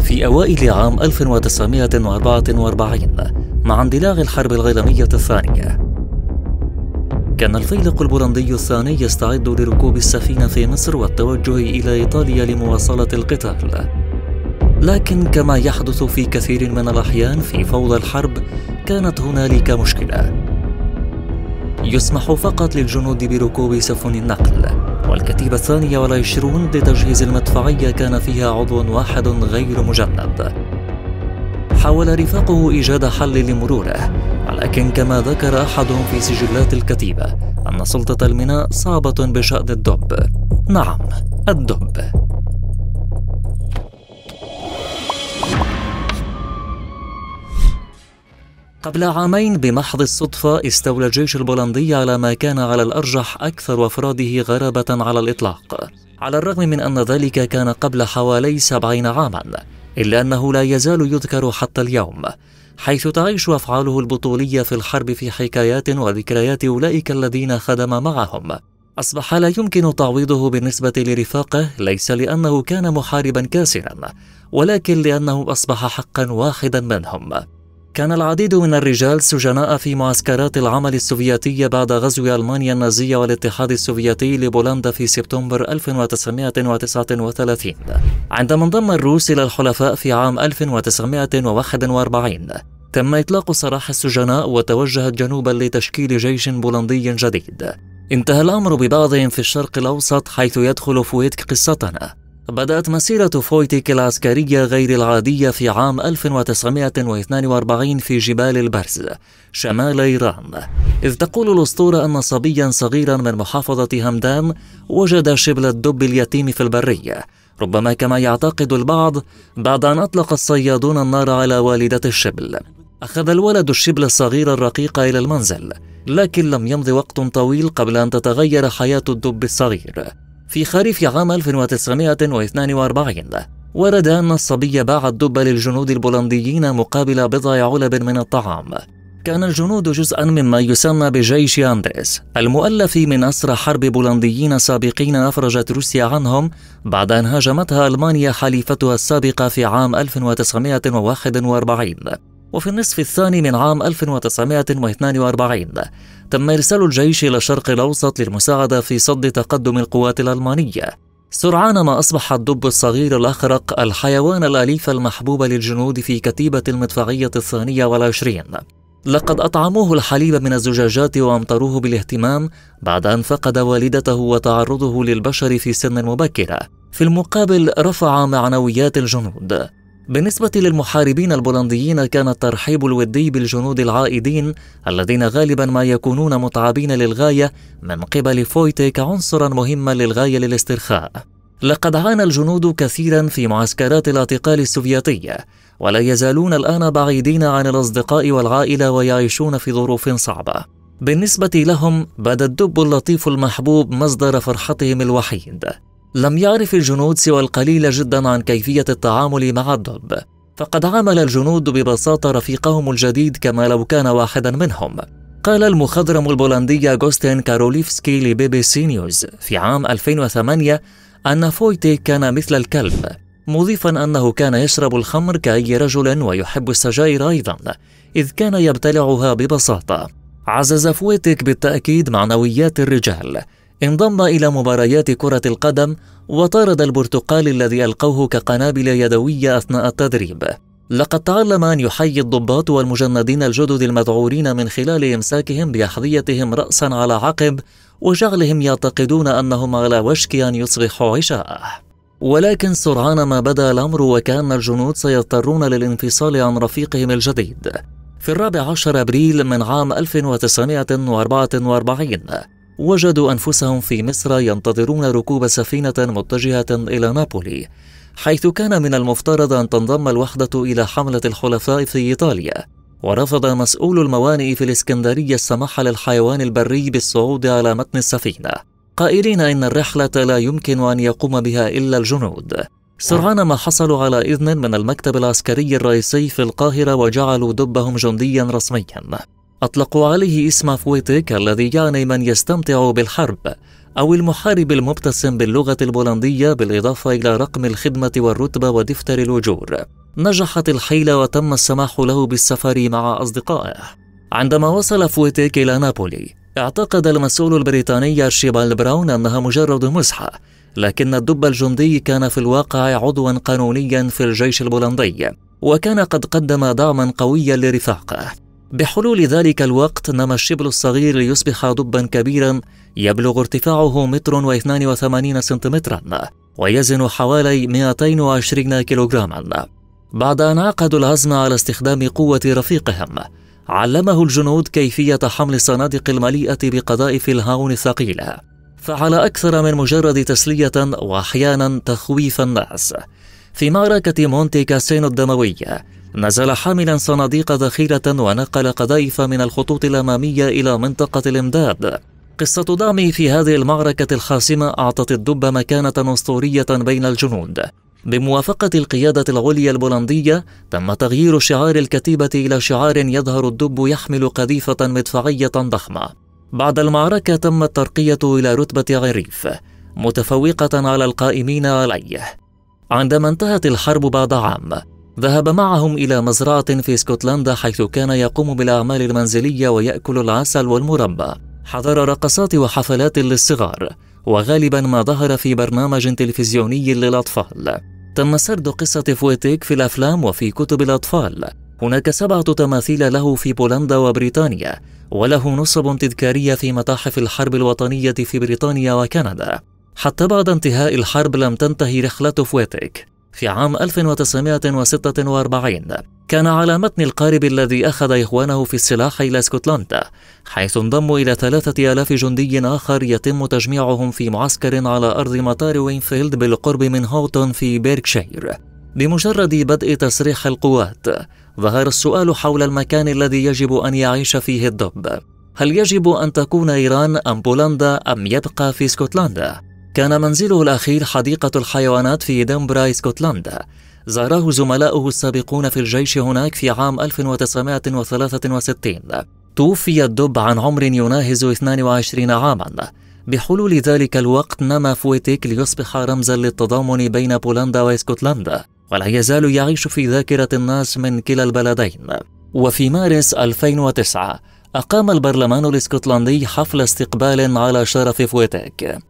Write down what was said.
في أوائل عام 1944 مع اندلاع الحرب العالمية الثانية كان الفيلق البولندي الثاني يستعد لركوب السفينة في مصر والتوجه إلى إيطاليا لمواصلة القتال لكن كما يحدث في كثير من الأحيان في فوضى الحرب كانت هنالك مشكلة يسمح فقط للجنود بركوب سفن النقل والكتيبة الثانية والعشرون لتجهيز المدفعية كان فيها عضو واحد غير مجنب حاول رفاقه إيجاد حل لمروره ولكن كما ذكر أحدهم في سجلات الكتيبة أن سلطة الميناء صعبة بشأن الدب نعم الدب قبل عامين بمحض الصدفة استولى الجيش البولندي على ما كان على الأرجح أكثر أفراده غرابة على الإطلاق على الرغم من أن ذلك كان قبل حوالي سبعين عاما إلا أنه لا يزال يذكر حتى اليوم حيث تعيش أفعاله البطولية في الحرب في حكايات وذكريات أولئك الذين خدم معهم أصبح لا يمكن تعويضه بالنسبة لرفاقه ليس لأنه كان محاربا كاسرا ولكن لأنه أصبح حقا واحدا منهم كان العديد من الرجال سجناء في معسكرات العمل السوفيتية بعد غزو ألمانيا النازية والاتحاد السوفيتي لبولندا في سبتمبر 1939 عندما انضم الروس إلى الحلفاء في عام 1941 تم إطلاق سراح السجناء وتوجهت جنوبا لتشكيل جيش بولندي جديد انتهى الأمر ببعضهم في الشرق الأوسط حيث يدخل فويتك قصتنا بدأت مسيرة فويتيك العسكرية غير العادية في عام 1942 في جبال البرز شمال إيران إذ تقول الأسطورة أن صبيا صغيرا من محافظة همدان وجد شبل الدب اليتيم في البرية ربما كما يعتقد البعض بعد أن أطلق الصيادون النار على والدة الشبل أخذ الولد الشبل الصغير الرقيق إلى المنزل لكن لم يمض وقت طويل قبل أن تتغير حياة الدب الصغير في خريف عام 1942 ورد أن الصبي باع الدب للجنود البولنديين مقابل بضع علب من الطعام كان الجنود جزءا مما يسمى بجيش أندريس المؤلف من أسرى حرب بولنديين سابقين أفرجت روسيا عنهم بعد أن هاجمتها ألمانيا حليفتها السابقة في عام 1941 وفي النصف الثاني من عام 1942 تم إرسال الجيش إلى الشرق الأوسط للمساعدة في صد تقدم القوات الألمانية سرعان ما أصبح الدب الصغير الأخرق الحيوان الأليف المحبوب للجنود في كتيبة المدفعية الثانية والعشرين لقد أطعموه الحليب من الزجاجات وأمطروه بالاهتمام بعد أن فقد والدته وتعرضه للبشر في سن مبكرة في المقابل رفع معنويات الجنود بالنسبة للمحاربين البولنديين كان الترحيب الودي بالجنود العائدين الذين غالبا ما يكونون متعبين للغاية من قبل فويتك عنصرا مهما للغاية للاسترخاء لقد عانى الجنود كثيرا في معسكرات الاعتقال السوفيتية ولا يزالون الآن بعيدين عن الأصدقاء والعائلة ويعيشون في ظروف صعبة بالنسبة لهم بدا الدب اللطيف المحبوب مصدر فرحتهم الوحيد لم يعرف الجنود سوى القليل جدا عن كيفية التعامل مع الضب فقد عامل الجنود ببساطة رفيقهم الجديد كما لو كان واحدا منهم قال المخضرم البولندي أغوستين كاروليفسكي لبي بي سي نيوز في عام 2008 أن فويتي كان مثل الكلب مضيفا أنه كان يشرب الخمر كأي رجل ويحب السجاير أيضا إذ كان يبتلعها ببساطة عزز فويتك بالتأكيد معنويات الرجال انضم إلى مباريات كرة القدم وطارد البرتقال الذي ألقوه كقنابل يدوية أثناء التدريب لقد تعلم أن يحيي الضباط والمجندين الجدد المذعورين من خلال إمساكهم بأحذيتهم رأسا على عقب وجعلهم يعتقدون أنهم على وشك أن يصبحوا عشاء ولكن سرعان ما بدا الأمر وكأن الجنود سيضطرون للانفصال عن رفيقهم الجديد في الرابع عشر أبريل من عام 1944 وجدوا أنفسهم في مصر ينتظرون ركوب سفينة متجهة إلى نابولي حيث كان من المفترض أن تنضم الوحدة إلى حملة الحلفاء في إيطاليا ورفض مسؤول الموانئ في الإسكندرية السماح للحيوان البري بالصعود على متن السفينة قائلين إن الرحلة لا يمكن أن يقوم بها إلا الجنود سرعان ما حصلوا على إذن من المكتب العسكري الرئيسي في القاهرة وجعلوا دبهم جنديا رسميا أطلقوا عليه اسم فويتيك الذي يعني من يستمتع بالحرب أو المحارب المبتسم باللغة البولندية بالإضافة إلى رقم الخدمة والرتبة ودفتر الوجور نجحت الحيلة وتم السماح له بالسفر مع أصدقائه عندما وصل فويتيك إلى نابولي اعتقد المسؤول البريطاني أرشيبال براون أنها مجرد مزحة لكن الدب الجندي كان في الواقع عضوا قانونيا في الجيش البولندي وكان قد قدم دعما قويا لرفاقه بحلول ذلك الوقت نما الشبل الصغير ليصبح دبا كبيرا يبلغ ارتفاعه متر واثنان وثمانين سنتيمترا ويزن حوالي 220 كيلوغراما بعد أن عقدوا العزم على استخدام قوة رفيقهم علمه الجنود كيفية حمل الصناديق المليئة بقذائف الهاون الثقيلة فعلى أكثر من مجرد تسلية وأحيانا تخويف الناس في معركة مونتي كاسينو الدموية نزل حاملا صناديق ذخيرة ونقل قذائف من الخطوط الأمامية إلى منطقة الإمداد قصة دعمه في هذه المعركة الحاسمة أعطت الدب مكانة أسطورية بين الجنود بموافقة القيادة العليا البولندية تم تغيير شعار الكتيبة إلى شعار يظهر الدب يحمل قذيفة مدفعية ضخمة بعد المعركة تم الترقية إلى رتبة عريف متفوقة على القائمين عليه عندما انتهت الحرب بعد عام ذهب معهم إلى مزرعة في اسكتلندا حيث كان يقوم بالأعمال المنزلية ويأكل العسل والمربى حضر رقصات وحفلات للصغار وغالبا ما ظهر في برنامج تلفزيوني للأطفال تم سرد قصة فويتيك في الأفلام وفي كتب الأطفال هناك سبعة تماثيل له في بولندا وبريطانيا وله نصب تذكارية في متاحف الحرب الوطنية في بريطانيا وكندا حتى بعد انتهاء الحرب لم تنتهي رحلة فويتيك في عام 1946 كان على متن القارب الذي أخذ إخوانه في السلاح إلى اسكتلندا حيث انضموا إلى ثلاثة آلاف جندي آخر يتم تجميعهم في معسكر على أرض مطار وينفيلد بالقرب من هوتون في بيركشير بمجرد بدء تسريح القوات ظهر السؤال حول المكان الذي يجب أن يعيش فيه الدب هل يجب أن تكون إيران أم بولندا أم يبقى في اسكتلندا؟ كان منزله الأخير حديقة الحيوانات في دنبرا اسكتلندا زاره زملاؤه السابقون في الجيش هناك في عام 1963 توفي الدب عن عمر يناهز 22 عاما بحلول ذلك الوقت نما فويتيك ليصبح رمزا للتضامن بين بولندا واسكتلندا ولا يزال يعيش في ذاكرة الناس من كلا البلدين وفي مارس 2009 أقام البرلمان الاسكتلندي حفل استقبال على شرف فويتيك